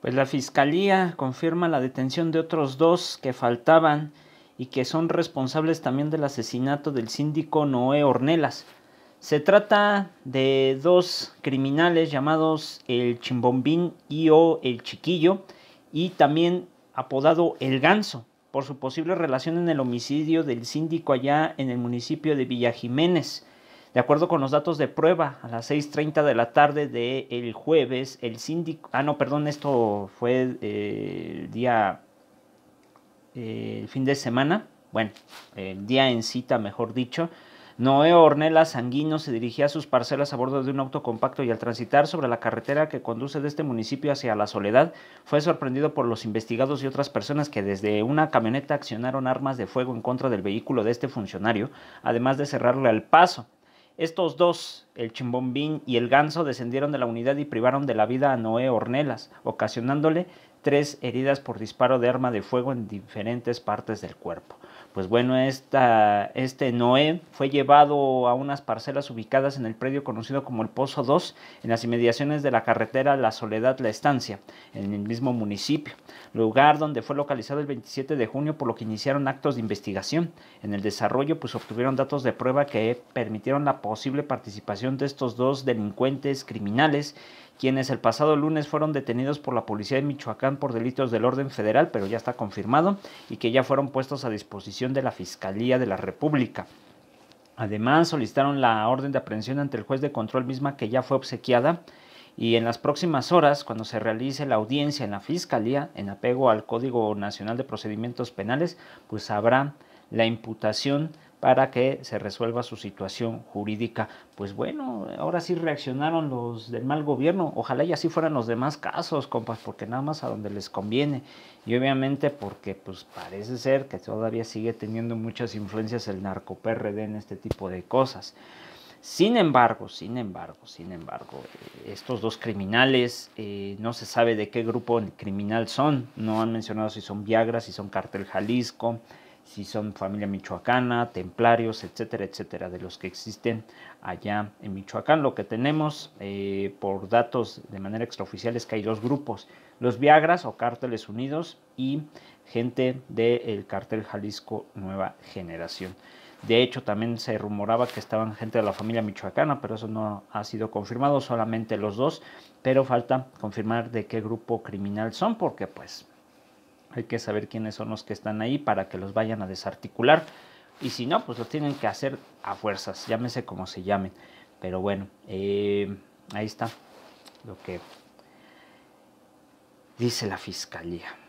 Pues la fiscalía confirma la detención de otros dos que faltaban y que son responsables también del asesinato del síndico Noé Ornelas. Se trata de dos criminales llamados el Chimbombín y o el Chiquillo y también apodado el Ganso por su posible relación en el homicidio del síndico allá en el municipio de Villa Jiménez. De acuerdo con los datos de prueba, a las 6.30 de la tarde del el jueves, el síndico... Ah, no, perdón, esto fue eh, el día... Eh, el fin de semana. Bueno, el día en cita, mejor dicho. Noé Ornella Sanguino se dirigía a sus parcelas a bordo de un auto compacto y al transitar sobre la carretera que conduce de este municipio hacia La Soledad, fue sorprendido por los investigados y otras personas que desde una camioneta accionaron armas de fuego en contra del vehículo de este funcionario, además de cerrarle al paso. Estos dos, el Chimbombín y el Ganso, descendieron de la unidad y privaron de la vida a Noé Ornelas, ocasionándole tres heridas por disparo de arma de fuego en diferentes partes del cuerpo. Pues bueno, esta, este Noé fue llevado a unas parcelas ubicadas en el predio conocido como el Pozo 2, en las inmediaciones de la carretera La Soledad La Estancia, en el mismo municipio, lugar donde fue localizado el 27 de junio, por lo que iniciaron actos de investigación. En el desarrollo, pues obtuvieron datos de prueba que permitieron la posible participación de estos dos delincuentes criminales quienes el pasado lunes fueron detenidos por la policía de Michoacán por delitos del orden federal, pero ya está confirmado, y que ya fueron puestos a disposición de la Fiscalía de la República. Además, solicitaron la orden de aprehensión ante el juez de control misma que ya fue obsequiada y en las próximas horas, cuando se realice la audiencia en la Fiscalía, en apego al Código Nacional de Procedimientos Penales, pues habrá la imputación para que se resuelva su situación jurídica. Pues bueno, ahora sí reaccionaron los del mal gobierno, ojalá y así fueran los demás casos, compas, porque nada más a donde les conviene. Y obviamente porque pues parece ser que todavía sigue teniendo muchas influencias el narco PRD en este tipo de cosas. Sin embargo, sin embargo, sin embargo, eh, estos dos criminales eh, no se sabe de qué grupo criminal son, no han mencionado si son Viagra, si son Cartel Jalisco, si son familia michoacana, templarios, etcétera, etcétera, de los que existen allá en Michoacán. Lo que tenemos eh, por datos de manera extraoficial es que hay dos grupos, los Viagras o Cárteles Unidos y gente del Cartel Jalisco Nueva Generación. De hecho, también se rumoraba que estaban gente de la familia michoacana, pero eso no ha sido confirmado, solamente los dos, pero falta confirmar de qué grupo criminal son, porque pues hay que saber quiénes son los que están ahí para que los vayan a desarticular. Y si no, pues lo tienen que hacer a fuerzas, llámese como se llamen. Pero bueno, eh, ahí está lo que dice la fiscalía.